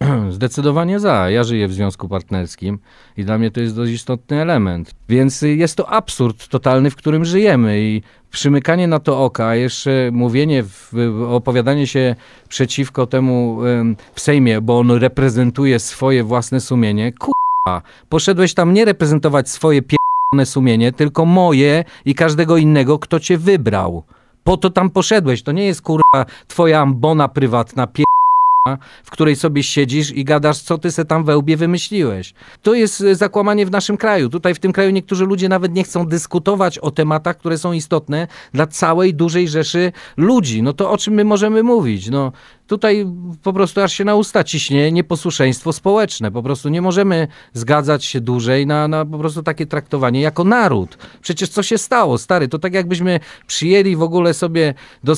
Zdecydowanie za. Ja żyję w związku partnerskim i dla mnie to jest dość istotny element. Więc jest to absurd totalny, w którym żyjemy i przymykanie na to oka, jeszcze mówienie, opowiadanie się przeciwko temu w Sejmie, bo on reprezentuje swoje własne sumienie. Kurwa, poszedłeś tam nie reprezentować swoje pierdolone sumienie, tylko moje i każdego innego, kto cię wybrał. Po to tam poszedłeś. To nie jest kurwa twoja ambona prywatna, pierdolona w której sobie siedzisz i gadasz, co ty se tam wełbie wymyśliłeś. To jest e, zakłamanie w naszym kraju. Tutaj w tym kraju niektórzy ludzie nawet nie chcą dyskutować o tematach, które są istotne dla całej dużej rzeszy ludzi. No to o czym my możemy mówić? No, tutaj po prostu aż się na usta ciśnie nieposłuszeństwo społeczne. Po prostu nie możemy zgadzać się dłużej na, na po prostu takie traktowanie jako naród. Przecież co się stało, stary? To tak jakbyśmy przyjęli w ogóle sobie do,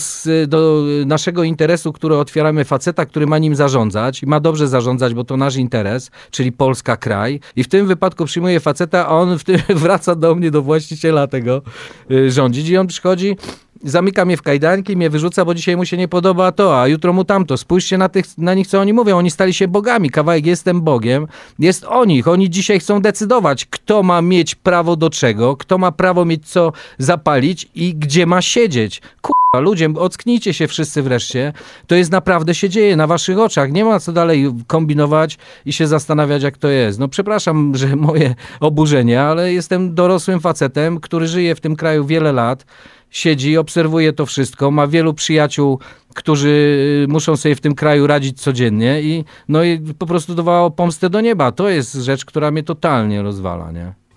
do naszego interesu, który otwieramy faceta, który ma nim zarządzać i ma dobrze zarządzać, bo to nasz interes, czyli Polska kraj. I w tym wypadku przyjmuje faceta, a on w tym wraca do mnie, do właściciela tego y, rządzić. I on przychodzi zamyka mnie w kajdanki, mnie wyrzuca, bo dzisiaj mu się nie podoba to, a jutro mu tamto. Spójrzcie na, tych, na nich, co oni mówią. Oni stali się bogami. Kawałek jestem Bogiem jest o nich. Oni dzisiaj chcą decydować, kto ma mieć prawo do czego, kto ma prawo mieć co zapalić i gdzie ma siedzieć. Kur a ludzie, ocknijcie się wszyscy wreszcie. To jest naprawdę się dzieje na waszych oczach. Nie ma co dalej kombinować i się zastanawiać, jak to jest. No przepraszam, że moje oburzenie, ale jestem dorosłym facetem, który żyje w tym kraju wiele lat siedzi, obserwuje to wszystko, ma wielu przyjaciół, którzy y, muszą sobie w tym kraju radzić codziennie i, no i po prostu dawało pomstę do nieba. To jest rzecz, która mnie totalnie rozwala, nie?